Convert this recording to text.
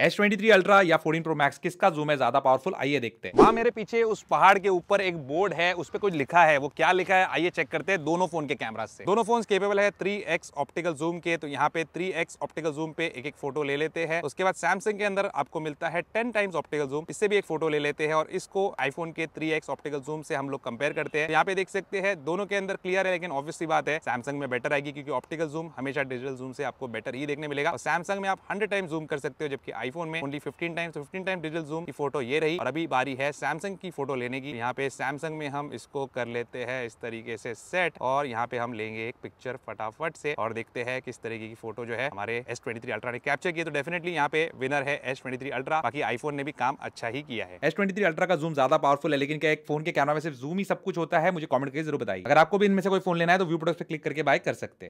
S twenty three ultra या fourteen pro max किसका zoom है ज्यादा पावरफुल आइए देखते हैं वहां मेरे पीछे उस पहाड़ के ऊपर एक बोर्ड है उस पर कुछ लिखा है वो क्या लिखा है आइए चेक करते हैं दोनों फोन के कैमरा से दोनों फोन केपेबल है थ्री एक्स ऑप्टिकल जूम के तो यहाँ पे थ्री एक्स ऑप्टिकल जूम पे एक एक फोटो ले लेते हैं उसके बाद सैमसंग के अंदर आपको मिलता है टेन टाइम्स ऑप्टिकल जूम इससे भी एक फोटो ले लेते हैं और इसको आईफोन के थ्री ऑप्टिकल जूम से हम लोग कंपेयर करते हैं यहाँ पे देख सकते हैं दोनों के अंदर क्लियर है लेकिन ऑब्वियसली बात है सैमसंग में बेटर आएगी क्योंकि ऑप्टिकल जूम हमेशा डिजिटल जूम से आपको बेटर ही देखने मिलेगा और सैमसंग में आप हंड्रेड टाइम जूम कर सकते हो जबकि आईफोन में only fifteen times fifteen time digital zoom की फोटो ये रही और अभी बारी है सैमसंग की फोटो लेने की यहाँ पे सैमसंग में हम इसको कर लेते हैं इस तरीके से सेट और यहाँ पे हम लेंगे एक पिक्चर फटाफट से और देखते हैं किस तरीके की फोटो जो है हमारे एस ट्वेंटी अल्ट्रा ने कैप्चर किया तो डेफिनेटली यहाँ पे विनर है एस ट्वेंटी अल्ट्रा बाकी आईफोन ने भी काम अच्छा ही किया है एस ट्वेंटी अल्ट्रा का जूम ज्यादा पावरफुल है लेकिन क्या एक फोन के कैमरा में सिर्फ जूम ही सब कुछ होता है मुझे कॉमेंट करके जरूर बताइए अगर आपको भी इनमें से कोई फोन लेना है तो व्यू प्रोडक्ट पे क्लिक करके बाय कर सकते हैं